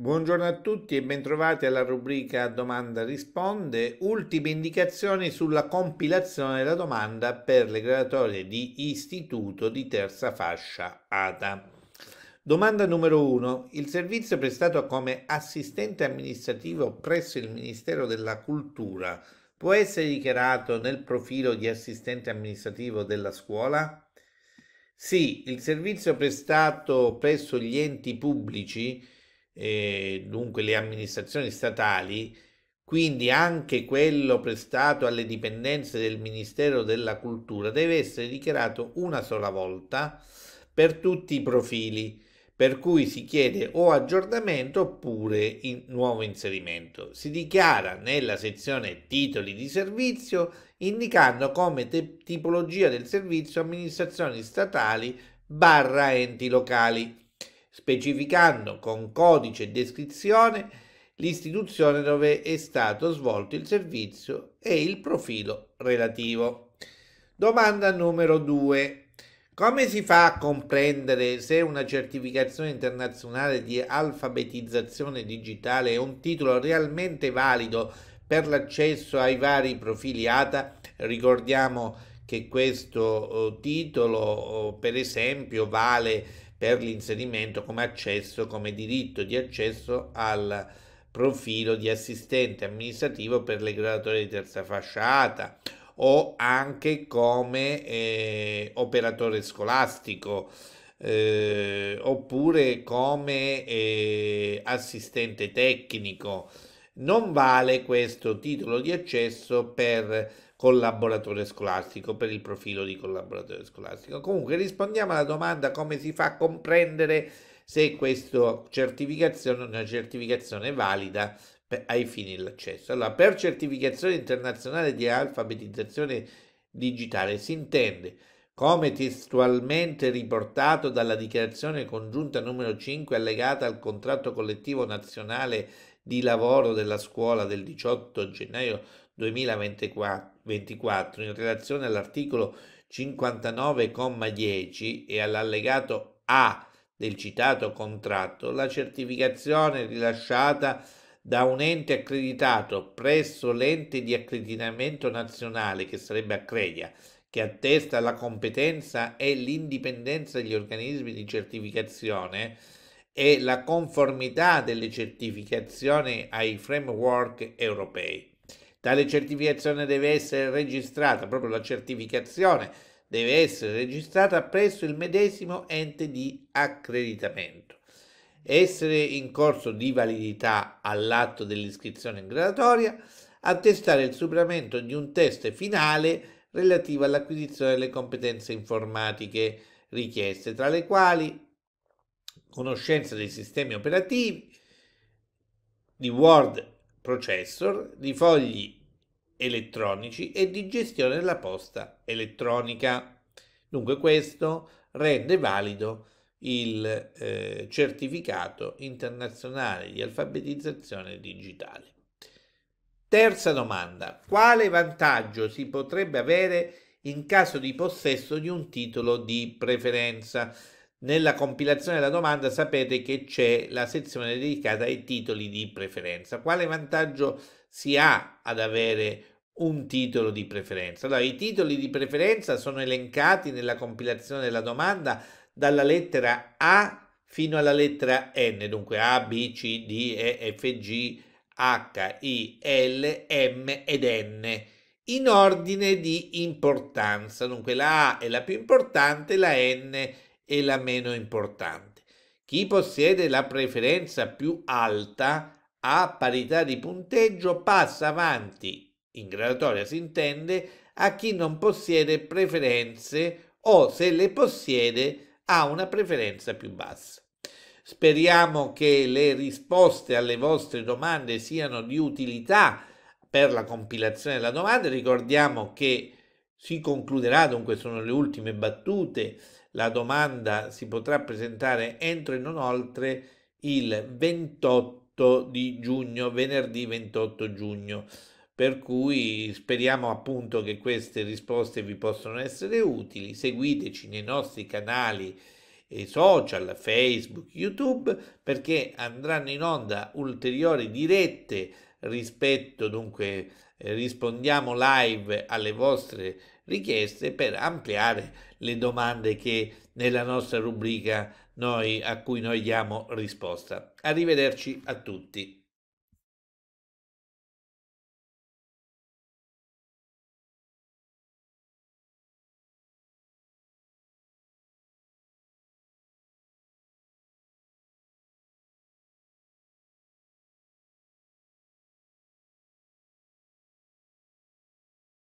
Buongiorno a tutti e bentrovati alla rubrica Domanda risponde. Ultime indicazioni sulla compilazione della domanda per le graduatorie di istituto di terza fascia ATA. Domanda numero 1. Il servizio prestato come assistente amministrativo presso il Ministero della Cultura può essere dichiarato nel profilo di assistente amministrativo della scuola? Sì, il servizio prestato presso gli enti pubblici eh, dunque le amministrazioni statali, quindi anche quello prestato alle dipendenze del Ministero della Cultura deve essere dichiarato una sola volta per tutti i profili, per cui si chiede o aggiornamento oppure in nuovo inserimento. Si dichiara nella sezione titoli di servizio indicando come te- tipologia del servizio amministrazioni statali barra enti locali specificando con codice e descrizione l'istituzione dove è stato svolto il servizio e il profilo relativo. Domanda numero 2. Come si fa a comprendere se una certificazione internazionale di alfabetizzazione digitale è un titolo realmente valido per l'accesso ai vari profili ATA Ricordiamo che questo eh, titolo, eh, per esempio, vale per l'inserimento come accesso, come diritto di accesso al profilo di assistente amministrativo per le graduatorie di terza fasciata o anche come eh, operatore scolastico eh, oppure come eh, assistente tecnico. Non vale questo titolo di accesso per collaboratore scolastico, per il profilo di collaboratore scolastico. Comunque rispondiamo alla domanda come si fa a comprendere se questa certificazione è una certificazione valida ai fini dell'accesso. Allora, per certificazione internazionale di alfabetizzazione digitale si intende come testualmente riportato dalla dichiarazione congiunta numero 5 allegata al contratto collettivo nazionale di lavoro della scuola del 18 gennaio 2024, in relazione all'articolo 59,10 e all'allegato A del citato contratto, la certificazione rilasciata da un ente accreditato presso l'ente di accreditamento nazionale, che sarebbe Accredia, che attesta la competenza e l'indipendenza degli organismi di certificazione e la conformità delle certificazioni ai framework europei. Tale certificazione deve essere registrata, proprio la certificazione deve essere registrata presso il medesimo ente di accreditamento essere in corso di validità all'atto dell'iscrizione in graduatoria, attestare il superamento di un test finale relativo all'acquisizione delle competenze informatiche richieste, tra le quali conoscenza dei sistemi operativi, di Word processor, di fogli elettronici e di gestione della posta elettronica. Dunque questo rende valido il eh, certificato internazionale di alfabetizzazione digitale. Terza domanda, quale vantaggio si potrebbe avere in caso di possesso di un titolo di preferenza? Nella compilazione della domanda sapete che c'è la sezione dedicata ai titoli di preferenza. Quale vantaggio si ha ad avere un titolo di preferenza? Allora, i titoli di preferenza sono elencati nella compilazione della domanda dalla lettera A fino alla lettera N, dunque A, B, C, D, E, F, G, H, I, L, M ed N, in ordine di importanza. Dunque la A è la più importante, la N è la meno importante. Chi possiede la preferenza più alta a parità di punteggio passa avanti, in gradatoria si intende, a chi non possiede preferenze o se le possiede ha una preferenza più bassa. Speriamo che le risposte alle vostre domande siano di utilità per la compilazione della domanda. Ricordiamo che si concluderà, dunque sono le ultime battute, la domanda si potrà presentare entro e non oltre il 28 di giugno, venerdì 28 giugno. Per cui speriamo appunto che queste risposte vi possano essere utili. Seguiteci nei nostri canali eh, social, Facebook, YouTube, perché andranno in onda ulteriori dirette rispetto, dunque eh, rispondiamo live alle vostre richieste per ampliare le domande che nella nostra rubrica noi, a cui noi diamo risposta. Arrivederci a tutti.